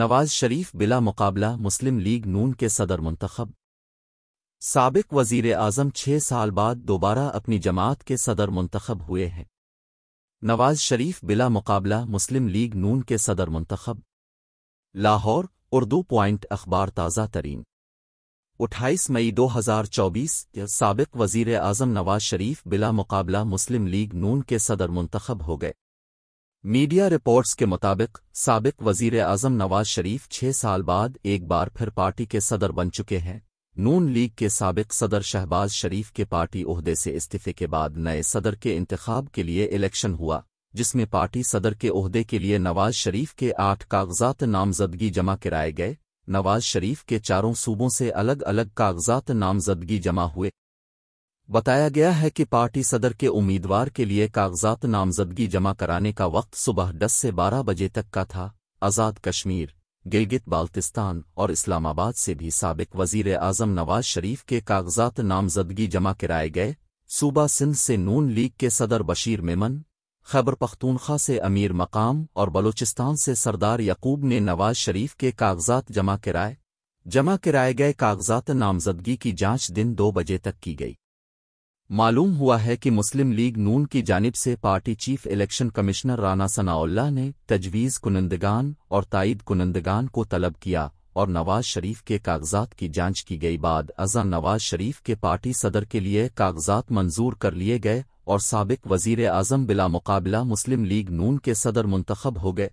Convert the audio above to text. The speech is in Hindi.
नवाज शरीफ बिला मुकाबला मुस्लिम लीग नून के सदर मंतखब सबक वजीर आजम छः साल बाद दोबारा अपनी जमात के सदर मंतखब हुए हैं नवाज शरीफ बिला मुकाबला मुस्लिम लीग नून के सदर मंतखब लाहौर उर्दू प्वाइंट अखबार ताज़ा तरीन अट्ठाईस मई 2024 सबक वजीर आजम नवाज शरीफ बिला मुकाबला मुस्लिम लीग नून के सदर मंतखब हो गए मीडिया रिपोर्ट्स के मुताबिक सबक वजीर अजम नवाज शरीफ छह साल बाद एक बार फिर पार्टी के सदर बन चुके हैं नून लीग के सबक सदर शहबाज शरीफ के पार्टी अहदे से इस्तीफे के बाद नए सदर के इंतखब के लिए इलेक्शन हुआ जिसमें पार्टी सदर के अहदे के लिए नवाज शरीफ के आठ कागजात नामजदगी जमा कराए गए नवाज शरीफ के चारों सूबों से अलग अलग कागजात नामजदगी जमा हुए बताया गया है कि पार्टी सदर के उम्मीदवार के लिए कागजात नामजदगी जमा कराने का वक्त सुबह 10 से 12 बजे तक का था आज़ाद कश्मीर गिलगित बाल्तिस्तान और इस्लामाबाद से भी सबक वजीर आजम नवाज शरीफ के कागजात नामजदगी जमा कराए गए सूबा सिंध से नून लीग के सदर बशीर मेमन खैबर पख्तूनख्वा से अमीर मकाम और बलूचिस्तान से सरदार यकूब ने नवाज शरीफ के कागजात जमा कराए जमा कराए गए कागजात नामजदगी की जांच दिन दो बजे तक की गई मालूम हुआ है कि मुस्लिम लीग नून की जानिब से party chief election commissioner Rana Sanaullah ने तजवीज़ कुनंदगान और ताइद कुनंदगान को तलब किया और नवाज शरीफ के कागजात की जांच की गई बाद अजा नवाज शरीफ के पार्टी सदर के लिए कागजात मंजूर कर लिए गए और सबक वजीर आजम बिला मुकाबला मुस्लिम लीग नून के सदर मुंतखब हो गए